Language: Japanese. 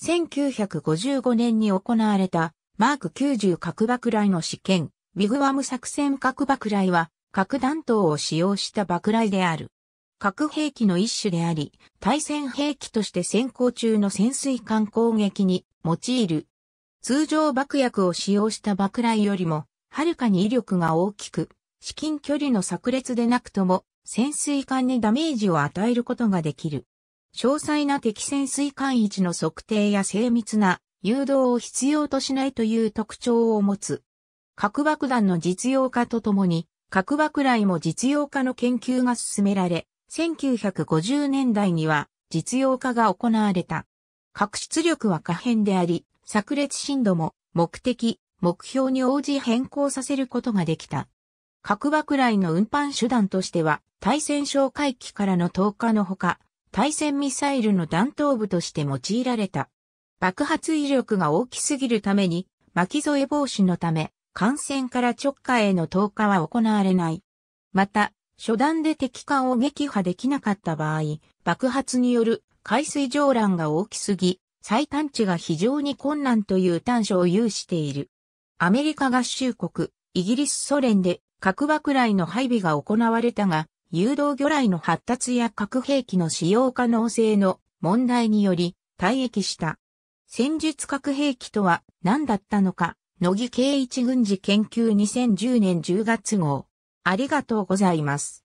1955年に行われたマーク90核爆雷の試験、ビグワム作戦核爆雷は核弾頭を使用した爆雷である。核兵器の一種であり、対戦兵器として先行中の潜水艦攻撃に用いる。通常爆薬を使用した爆雷よりも、はるかに威力が大きく、至近距離の炸裂でなくとも、潜水艦にダメージを与えることができる。詳細な敵潜水艦位置の測定や精密な誘導を必要としないという特徴を持つ。核爆弾の実用化とともに、核爆雷も実用化の研究が進められ、1950年代には実用化が行われた。核出力は可変であり、炸裂深度も目的、目標に応じ変更させることができた。核爆雷の運搬手段としては、対戦哨戒機からの投下のほか、対戦ミサイルの弾頭部として用いられた。爆発威力が大きすぎるために、巻き添え防止のため、艦船から直下への投下は行われない。また、初段で敵艦を撃破できなかった場合、爆発による海水上乱が大きすぎ、最短値が非常に困難という短所を有している。アメリカ合衆国、イギリスソ連で核爆雷の配備が行われたが、誘導魚雷の発達や核兵器の使用可能性の問題により退役した。戦術核兵器とは何だったのか、野木圭一軍事研究2010年10月号。ありがとうございます。